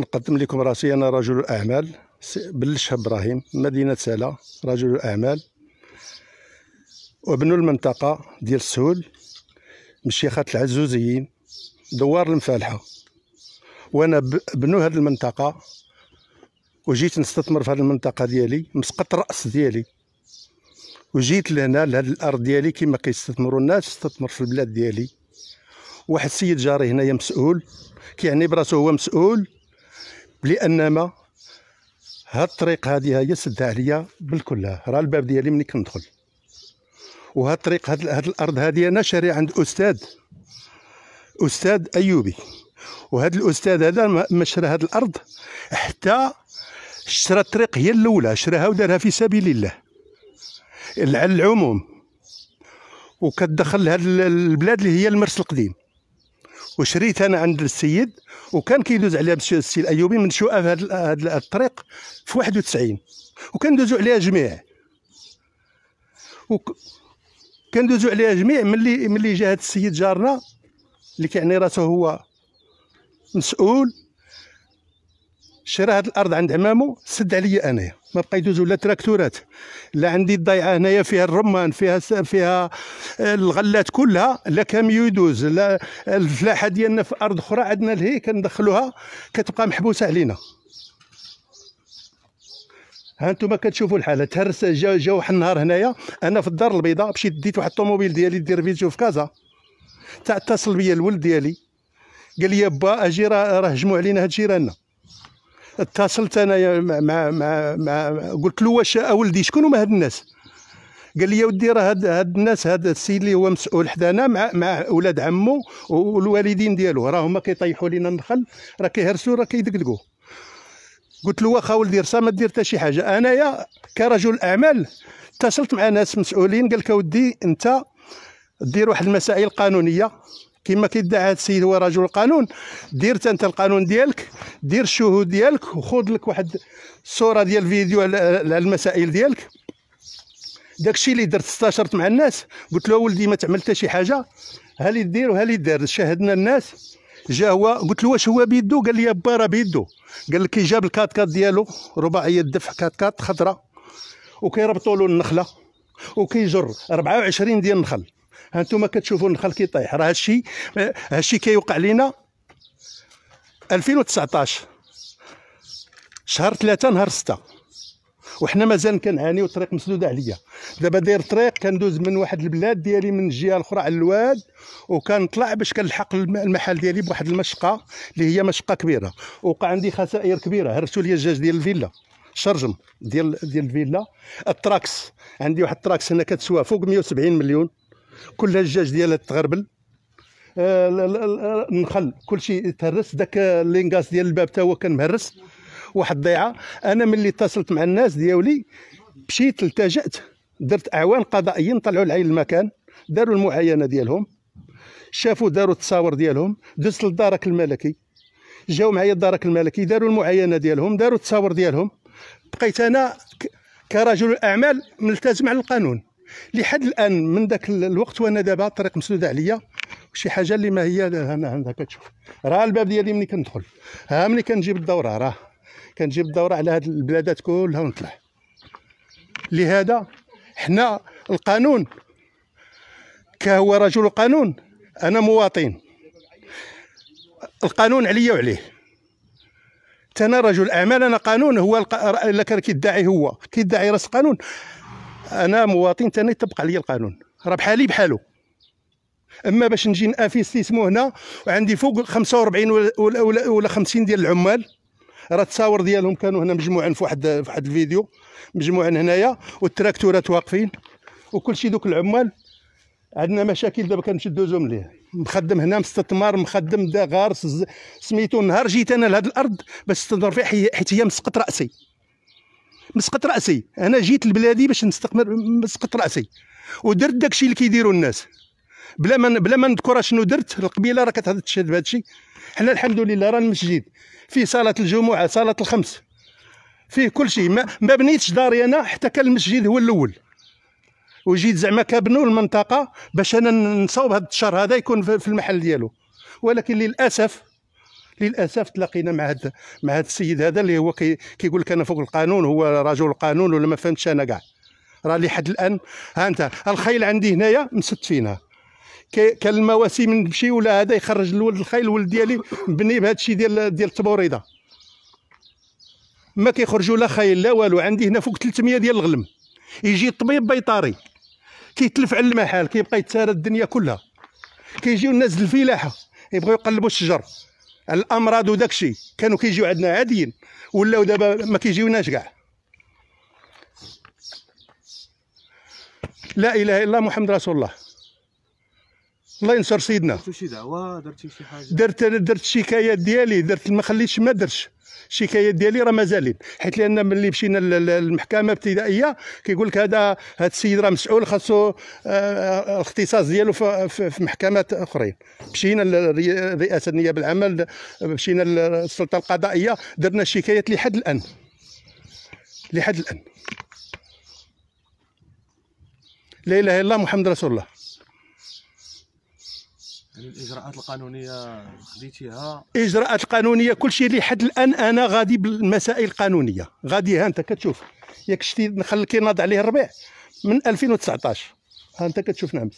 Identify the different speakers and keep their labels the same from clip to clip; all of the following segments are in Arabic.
Speaker 1: نقدم لكم راسي انا رجل اعمال بلشها ابراهيم مدينه سالا رجل اعمال وابن المنطقه ديال السهول مشيخه العزوزيين دوار المفالحه وانا بنو هذه المنطقه وجيت نستثمر في هذه المنطقه ديالي مسقط راس ديالي وجيت لهنا لهذه الارض ديالي كما كيستثمروا الناس استثمر في البلاد ديالي واحد السيد جاري هنايا مسؤول كيعني براسو هو مسؤول لانما هاد الطريق هادي هي سدها عليا بالكلها راه الباب ديالي ملي كندخل وهاد الطريق هاد, هاد الارض هادي انا شاري عند استاذ استاذ ايوبي وهاد الاستاذ هذا ما شرى هاد الارض حتى شرى الطريق هي الاولى شراها ودارها في سبيل الله على العموم وكتدخل لهاد البلاد اللي هي المرس القديم وشريت انا عند السيد وكان كيدوز عليها السي الايوبي من شؤاف أه- هذا أه- الطريق في 91 وكندوزو عليها جميع وكندوزو عليها جميع ملي ملي جا هذا السيد جارنا اللي كيعني راسه هو مسؤول شرا هذه الارض عند عمامو سد عليا انايا ما بقيتوش ولا تراكتورات لا عندي الضيعه هنايا فيها الرمان فيها فيها الغلات كلها لا كاميو يدوز لا الفلاحه ديالنا في ارض اخرى عندنا لهي كندخلوها كتبقى محبوسه علينا ها انتم كتشوفوا الحاله تهرس جا جا واحد النهار هنايا انا في الدار البيضاء مشيت ديت واحد الطوموبيل ديالي دير فيديو في كازا تاع اتصل بيا الولد ديالي قال لي با اجي راه هجموا علينا هاد جيراننا اتصلت انايا مع مع مع قلت له واش ولدي شكون هما هاد الناس قال لي يا ودي راه هاد, هاد الناس هاد السيد اللي هو مسؤول حدانا مع مع ولاد عمو والوالدين ديالو راه هما كيطيحوا لينا النخل راه كيهرسوا راه كيدقدقوا قلت له واخا ولدي رسا ما دير حتى شي حاجه انايا كرجل اعمال اتصلت مع ناس مسؤولين قال لك اودي انت دير واحد المسائل قانونيه كما كيدعي هذا السيد هو رجل القانون دير انت القانون ديالك دير الشهود ديالك وخذ لك واحد الصوره ديال فيديو على المسائل ديالك داكشي اللي درت استشرت مع الناس قلت له ولدي ما تعمل حتى شي حاجه ها اللي دير وها اللي دار شاهدنا الناس جا هو قلت له واش هو بيدو قال لي با راه بيدو قال لك جاب الكات كات ديالو رباعيه الدفع كات كات خضراء وكيربطوا له النخله وكيجر 24 ديال النخل هانتوما كتشوفوا النخل كيطيح راه هادشي هادشي كيوقع لينا 2019 شهر ثلاثة نهار ستة وحنا مازال كنعانيو الطريق مسدوده عليا دابا داير طريق كندوز من واحد البلاد ديالي من الجهه الاخرى على الواد وكنطلع باش كنلحق المحل ديالي بواحد المشقه اللي هي مشقه كبيره وقع عندي خسائر كبيره هرسوا لي الجاج ديال الفيلا شرجم ديال ديال الفيلا التراكس عندي واحد التراكس هنا كتسوى فوق 170 مليون كل الجاج ديالها تغربل النخل آه، آه، كل شيء تهرس داك لينغاس ديال الباب تا هو كان مهرس واحد الضيعه انا ملي اتصلت مع الناس ديالي مشيت التجات درت اعوان قضائيين طلعوا لعين المكان داروا المعاينه ديالهم شافوا داروا التصاور ديالهم دزت للدرك الملكي جاو معايا الدرك الملكي داروا المعاينه ديالهم داروا التصاور ديالهم بقيت انا كرجل اعمال ملتزم على القانون لحد الان من ذاك الوقت وانا دابا الطريق مسدوده عليا شي حاجه اللي ما هي هنا هنا كتشوف راه الباب ديالي ملي كندخل ها ملي كنجيب الدوره راه كنجيب الدوره على هاد البلادات كلها ونطلع لهذا حنا القانون كهو رجل قانون انا مواطن القانون عليا وعليه تنا رجل اعمال انا قانون هو الا كان كيدعي هو كيدعي راس القانون انا مواطن ثاني يطبق عليا القانون راه بحالي بحاله اما باش نجي نافيستيسمو هنا وعندي فوق 45 ولا ولا, ولا 50 ديال العمال راه التصاور ديالهم كانوا هنا مجموعين في واحد في واحد الفيديو مجموعين هنايا والتراكتورات واقفين وكل شيء دوك العمال عندنا مشاكل دابا كنشدوزهم ليه مخدم هنا مستثمر مخدم دا غارس سميتو نهار جيت انا لهاد الارض باش استثمر فيها حيت هي مسقط راسي مسقط راسي انا جيت لبلادي باش نستقمر مسقط راسي ودرت داكشي اللي كيديروا الناس بلا ما بلا ما نذكر شنو درت القبيله راه كتهضر تشهد بهذا الشيء حنا الحمد لله راه المسجد فيه صلاه الجمعه صلاه الخمس فيه كل شيء ما, ما بنيتش داري انا حتى كان المسجد هو الاول وجيت زعما كابنوا المنطقه باش انا نصاوب هذا الشر هذا يكون في المحل ديالو ولكن للاسف للاسف تلاقينا مع هذا مع هذا السيد هذا اللي هو كيقول كي لك انا فوق القانون هو رجل القانون ولا ما فهمتش انا كاع راه لحد الان ها انت الخيل عندي هنايا مسد فينا كان المواسم نمشي ولا هذا يخرج الولد الخيل الولد ديالي مبني بهذا الشيء ديال ديال التبوريده ما كيخرجوا لا خيل لا والو عندي هنا فوق 300 ديال الغلم يجي الطبيب بيطاري كيتلف على المحال كيبقى يتسارى الدنيا كلها كيجيو الناس الفلاحه يبغيو يقلبوا الشجر على الامراض وداكشي كانوا كيجيو عندنا عاديين ولاو دابا ما كيجيوناش كاع لا اله الا الله محمد رسول الله الله ينصر سيدنا شي دعوه درتي شي حاجه درت درت الشكايات ديالي درت ما خليتش ما درتش الشكايات ديالي راه مازالين حيت لان ملي مشينا للمحكمه الابتدائيه كيقول لك هذا هذا السيد راه مسؤول خاصو آه، آه، الاختصاص ديالو في محكمات اخرين مشينا لرئاسه النيابه العمل مشينا للسلطه القضائيه درنا الشكايات لحد الان لحد الان لا اله الا الله محمد رسول الله الاجراءات القانونيه خديتيها الاجراءات القانونيه كلشي اللي حد الان انا غادي بالمسائل القانونيه غادي ها انت كتشوف ياك شتي نخلي كيناض عليه الربيع من 2019 ها انت كتشوف نعم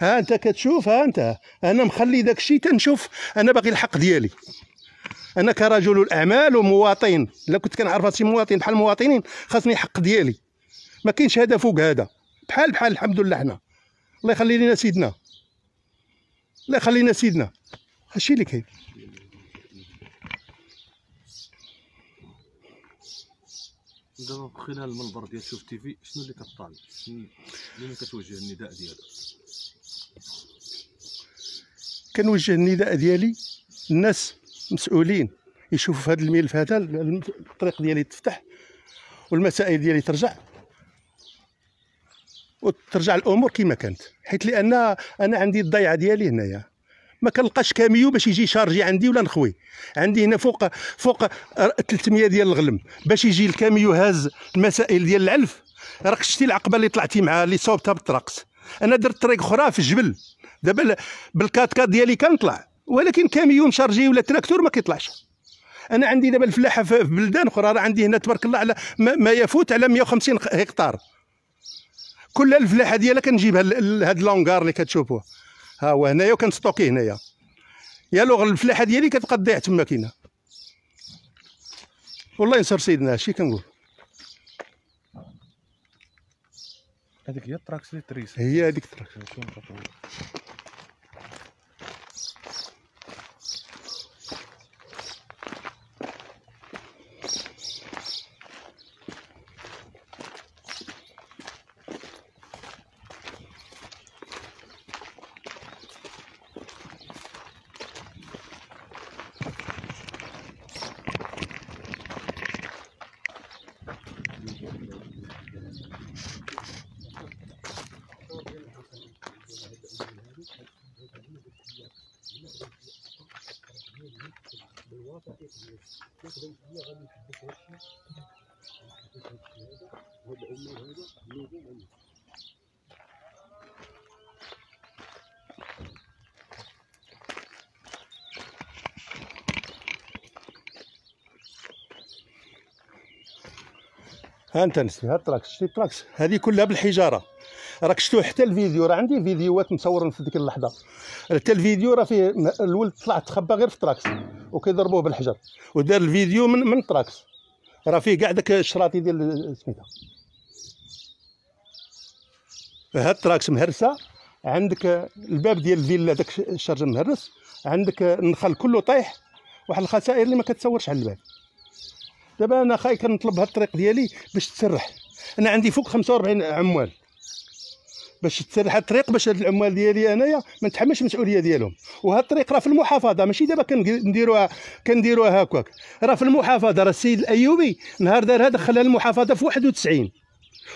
Speaker 1: ها انت كتشوف ها انت انا مخلي داك الشيء تنشوف انا باغي الحق ديالي انا كرجل الاعمال ومواطن الا كنت كنعرف شي مواطن بحال المواطنين خاصني حق ديالي ما كاينش هذا فوق هذا بحال بحال الحمد لله حنا الله يخلي لنا سيدنا لا خلينا سيدنا هادشي اللي كاين دابا خلال المنبر ديال شوف تي في شنو اللي كطالب شنو اللي كتوجه النداء ديالك كنوجه النداء ديالي الناس مسؤولين يشوفوا في هذا الملف هذا الطريق ديالي تفتح والمسائل ديالي ترجع وترجع الامور كما كانت حيت لان انا عندي الضيعه ديالي هنايا ما كنلقاش كاميو باش يجي شارجي عندي ولا نخوي عندي هنا فوق فوق 300 ديال الغلم باش يجي الكاميو هاز المسائل ديال العلف راك شتي العقبه اللي طلعتي معاها اللي صوبتها بالطراقس انا درت طريق اخرى في الجبل دابا بالكات كات ديالي كنطلع ولكن كاميو مشارجي ولا تراكتور ما كيطلعش انا عندي دابا الفلاحه في بلدان اخرى راه عندي هنا تبارك الله على ما يفوت على 150 هكتار كل الفلاحه ديالها كنجيبها لهاد لونغار اللي كتشوفوه ها هو هنايا وكنستوكيه هنايا يا لوغ الفلاحه ديالي كتبقى تضيع تما كاينه والله ينصر سيدنا هادشي كنقول هذيك هي التراكس اللي تريس هي هذيك التراكس ها انت نسي هاد التراكس شتي التراكس هذه كلها بالحجاره راك شفتو حتى الفيديو راه عندي فيديوهات مصورين في ديك اللحظه حتى الفيديو راه فيه الولد طلع تخبى غير في التراكس وكيضربوه بالحجر ودار الفيديو من من تراكس راه فيه كاع داك الشراطي ديال سميتها هاد تراكس مهرسه عندك الباب ديال الفيلا داك الشرج مهرس عندك النخل كله طايح واحد الخسائر اللي ما كتصورش على البال دابا انا خاي كنطلب هاد الطريق ديالي باش تسرح انا عندي فوق 45 عمال باش تسهل الطريق باش هاد العمال ديالي انايا ما نتحملش المسؤوليه ديالهم وهاد الطريق راه في المحافظه ماشي دابا كنديروها كنديروها هكاك راه في المحافظه راه السيد الايوبي نهار دارها دخلها المحافظه في 91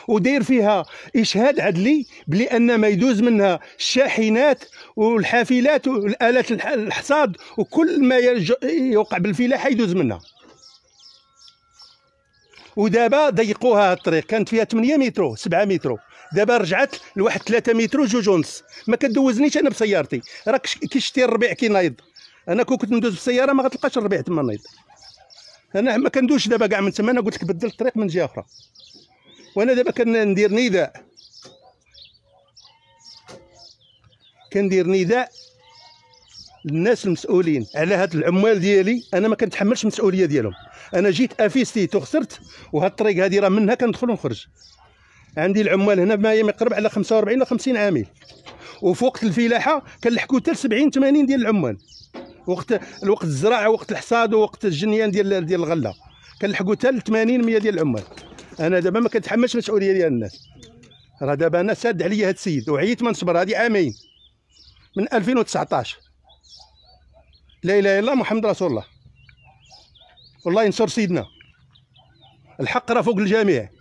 Speaker 1: وداير فيها اشهاد عدلي بلي ان ما يدوز منها الشاحنات والحافلات والالات الحصاد وكل ما يوقع بالفلاحه يدوز منها ودابا ضيقوها الطريق كانت فيها 8 مترو 7 مترو دابا رجعت لواحد 3 مترو جوج ونص ما كدوزنيش انا بسيارتي راك كي شتي الربيع كي نايض انا كون كنت ندوز بالسياره ما غتلقاش الربيع تما نايض انا ما كندوش دابا كاع من تما انا قلت لك بدل الطريق من جهه اخرى وانا دابا كندير نداء كندير نداء الناس المسؤولين على هاد العمال ديالي انا ما كنتحملش المسؤوليه ديالهم انا جيت افيستيت وخسرت وهاد الطريق هادي راه منها كندخل ونخرج عندي العمال هنا ما يقرب على 45 ولا 50 عامل وفي وقت الفلاحه كنلحقوا حتى 70 80 ديال العمال وقت الوقت الزراعه وقت الحصاد ووقت الجنيان ديال ديال الغله كنلحقوا حتى 80 100 ديال العمال انا دابا ما كنتحملش المسؤوليه ديال الناس راه دابا انا ساد عليا هاد السيد وعييت ما نصبر هادي عامين من 2019 لا اله الا الله محمد رسول الله والله ينصر سيدنا الحق راه فوق الجميع